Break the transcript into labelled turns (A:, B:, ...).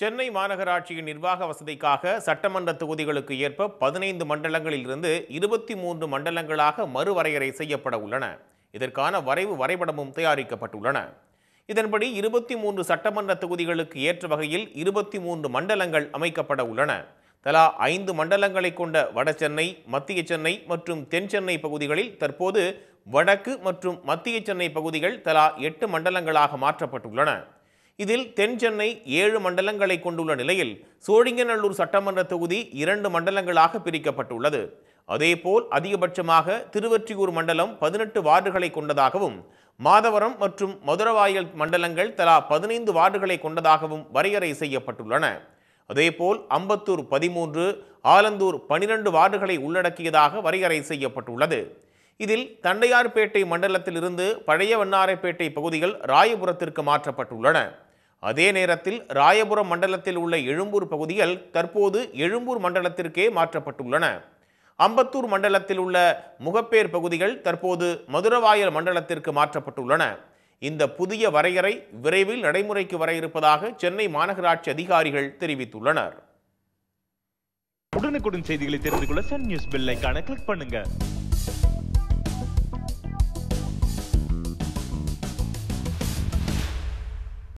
A: சென்னை மாநகராட்சியின் நிர்வாக வசதிக்காக சட்டமன்ற தொகுதிகளுக்கு ஏற்ப பதினைந்து மண்டலங்களிலிருந்து இருபத்தி மூன்று மண்டலங்களாக மறுவரையறை செய்யப்பட உள்ளன இதற்கான வரைவு வரைபடமும் தயாரிக்கப்பட்டுள்ளன இதன்படி இருபத்தி மூன்று சட்டமன்ற தொகுதிகளுக்கு ஏற்ற வகையில் இருபத்தி மூன்று மண்டலங்கள் அமைக்கப்பட உள்ளன தலா ஐந்து மண்டலங்களை கொண்ட வட சென்னை மத்திய சென்னை மற்றும் தென் சென்னை பகுதிகளில் தற்போது வடக்கு மற்றும் மத்திய சென்னை பகுதிகள் தலா எட்டு மண்டலங்களாக மாற்றப்பட்டுள்ளன இதில் தென் சென்னை ஏழு மண்டலங்களை கொண்டுள்ள நிலையில் சோழிங்கநல்லூர் சட்டமன்ற தொகுதி இரண்டு மண்டலங்களாக பிரிக்கப்பட்டுள்ளது அதேபோல் அதிகபட்சமாக திருவொற்றியூர் மண்டலம் பதினெட்டு வார்டுகளை கொண்டதாகவும் மாதவரம் மற்றும் மதுரவாயல் மண்டலங்கள் தலா பதினைந்து வார்டுகளை கொண்டதாகவும் வரையறை செய்யப்பட்டுள்ளன அதேபோல் அம்பத்தூர் பதிமூன்று ஆலந்தூர் பனிரெண்டு வார்டுகளை உள்ளடக்கியதாக வரையறை செய்யப்பட்டுள்ளது இதில் தண்டையார்பேட்டை மண்டலத்திலிருந்து பழைய வண்ணாரப்பேட்டை பகுதிகள் ராயபுரத்திற்கு மாற்றப்பட்டுள்ளன அதே நேரத்தில் ராயபுரம் மண்டலத்தில் உள்ள எழும்பூர் பகுதிகள் தற்போது எழும்பூர் மண்டலத்திற்கே மாற்றப்பட்டுள்ளன அம்பத்தூர் மண்டலத்தில் உள்ள முகப்பேர் பகுதிகள் தற்போது மதுரவாயல் மண்டலத்திற்கு மாற்றப்பட்டுள்ளன இந்த புதிய வரையறை விரைவில் நடைமுறைக்கு வர இருப்பதாக சென்னை மாநகராட்சி அதிகாரிகள் தெரிவித்துள்ளனர்
B: உடனுக்குடன் செய்திகளை தெரிந்து கொள்ள சன் நியூஸ் பெல்லைக்கான கிளிக் பண்ணுங்க